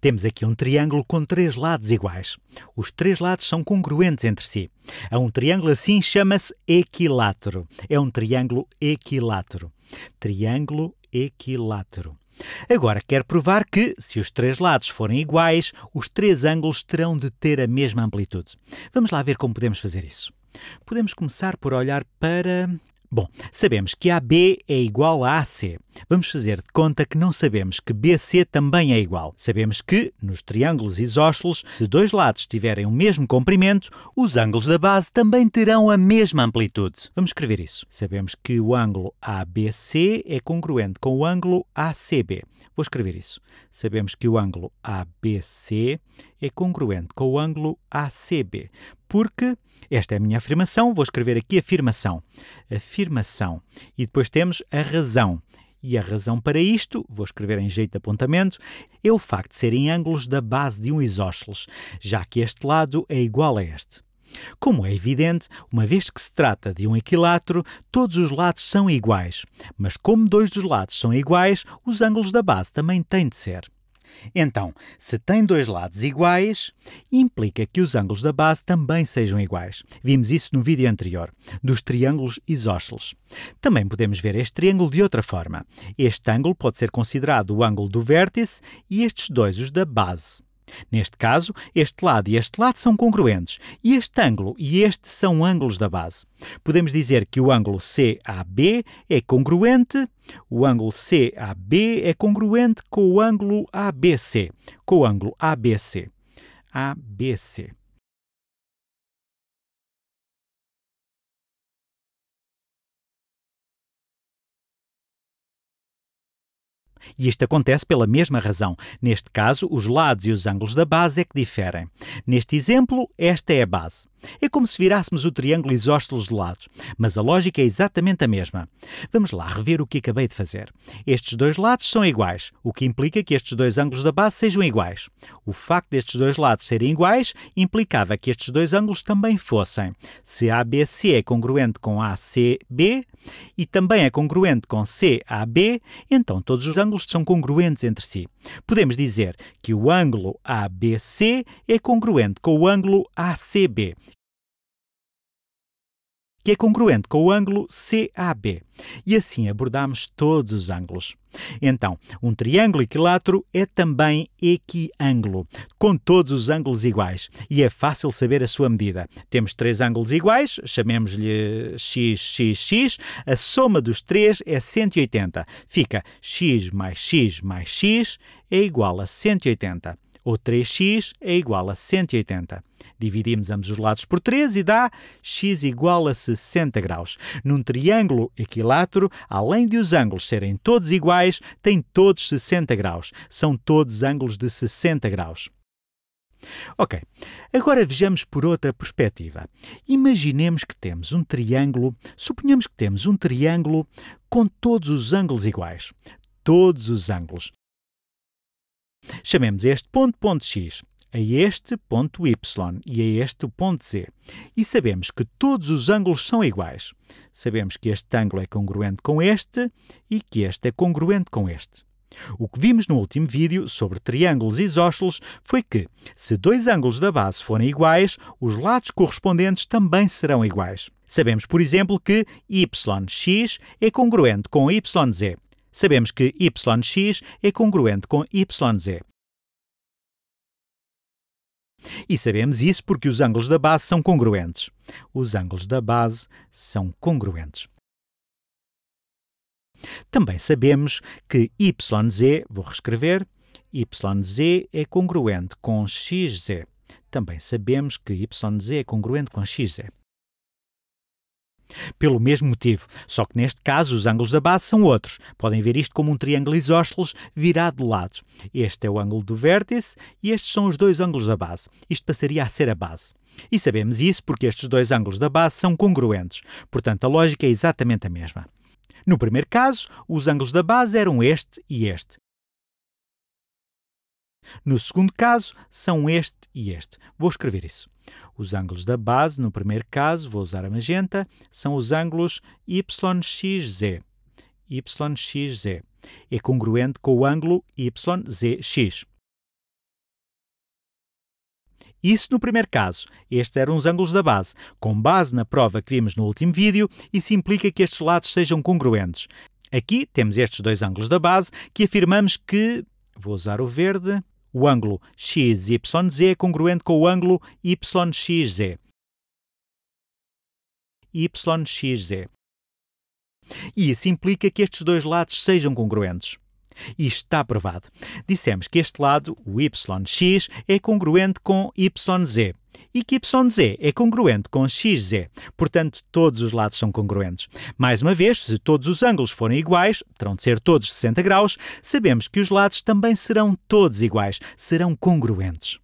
Temos aqui um triângulo com três lados iguais. Os três lados são congruentes entre si. A um triângulo assim chama-se equilátero. É um triângulo equilátero. Triângulo equilátero. Agora, quero provar que, se os três lados forem iguais, os três ângulos terão de ter a mesma amplitude. Vamos lá ver como podemos fazer isso. Podemos começar por olhar para Bom, sabemos que AB é igual a AC. Vamos fazer de conta que não sabemos que BC também é igual. Sabemos que, nos triângulos isósceles, se dois lados tiverem o mesmo comprimento, os ângulos da base também terão a mesma amplitude. Vamos escrever isso. Sabemos que o ângulo ABC é congruente com o ângulo ACB. Vou escrever isso. Sabemos que o ângulo ABC é congruente com o ângulo ACB porque esta é a minha afirmação, vou escrever aqui afirmação. Afirmação. E depois temos a razão. E a razão para isto, vou escrever em jeito de apontamento, é o facto de serem ângulos da base de um isósceles, já que este lado é igual a este. Como é evidente, uma vez que se trata de um equilátero, todos os lados são iguais. Mas como dois dos lados são iguais, os ângulos da base também têm de ser. Então, se tem dois lados iguais, implica que os ângulos da base também sejam iguais. Vimos isso no vídeo anterior, dos triângulos isósceles. Também podemos ver este triângulo de outra forma. Este ângulo pode ser considerado o ângulo do vértice e estes dois os da base. Neste caso, este lado e este lado são congruentes, e este ângulo e este são ângulos da base. Podemos dizer que o ângulo CAB é congruente, o ângulo CAB é congruente com o ângulo ABC, com o ângulo ABC. ABC. E isto acontece pela mesma razão. Neste caso, os lados e os ângulos da base é que diferem. Neste exemplo, esta é a base. É como se virássemos o triângulo isósceles de lado, mas a lógica é exatamente a mesma. Vamos lá rever o que acabei de fazer. Estes dois lados são iguais, o que implica que estes dois ângulos da base sejam iguais. O facto destes dois lados serem iguais implicava que estes dois ângulos também fossem. Se ABC é congruente com ACB e também é congruente com CAB, então todos os ângulos são congruentes entre si. Podemos dizer que o ângulo ABC é congruente com o ângulo ACB que é congruente com o ângulo CAB. E assim abordamos todos os ângulos. Então, um triângulo equilátero é também equiângulo, com todos os ângulos iguais, e é fácil saber a sua medida. Temos três ângulos iguais, chamemos-lhe x, x, x, a soma dos três é 180. Fica x mais x mais x é igual a 180 ou 3x é igual a 180. Dividimos ambos os lados por 3 e dá x igual a 60 graus. Num triângulo equilátero, além de os ângulos serem todos iguais, tem todos 60 graus. São todos ângulos de 60 graus. Ok, agora vejamos por outra perspectiva. Imaginemos que temos um triângulo, suponhamos que temos um triângulo com todos os ângulos iguais. Todos os ângulos. Chamemos este ponto ponto X, a este ponto Y e a este ponto Z. E sabemos que todos os ângulos são iguais. Sabemos que este ângulo é congruente com este e que este é congruente com este. O que vimos no último vídeo sobre triângulos isósceles foi que, se dois ângulos da base forem iguais, os lados correspondentes também serão iguais. Sabemos, por exemplo, que yx é congruente com yz. Sabemos que yx é congruente com yz. E sabemos isso porque os ângulos da base são congruentes. Os ângulos da base são congruentes. Também sabemos que YZ, vou reescrever, YZ é congruente com XZ. Também sabemos que YZ é congruente com XZ. Pelo mesmo motivo, só que neste caso os ângulos da base são outros. Podem ver isto como um triângulo isósceles virado de lado. Este é o ângulo do vértice e estes são os dois ângulos da base. Isto passaria a ser a base. E sabemos isso porque estes dois ângulos da base são congruentes. Portanto, a lógica é exatamente a mesma. No primeiro caso, os ângulos da base eram este e este. No segundo caso, são este e este. Vou escrever isso. Os ângulos da base, no primeiro caso, vou usar a magenta, são os ângulos YXZ. YXZ é congruente com o ângulo YZX. Isso no primeiro caso. Estes eram os ângulos da base, com base na prova que vimos no último vídeo, isso implica que estes lados sejam congruentes. Aqui temos estes dois ângulos da base que afirmamos que. Vou usar o verde. O ângulo XYZ é congruente com o ângulo YXZ. YXZ. E isso implica que estes dois lados sejam congruentes. Isto está provado. Dissemos que este lado, o YX, é congruente com YZ. E que YZ é congruente com XZ, portanto, todos os lados são congruentes. Mais uma vez, se todos os ângulos forem iguais, terão de ser todos 60 graus, sabemos que os lados também serão todos iguais, serão congruentes.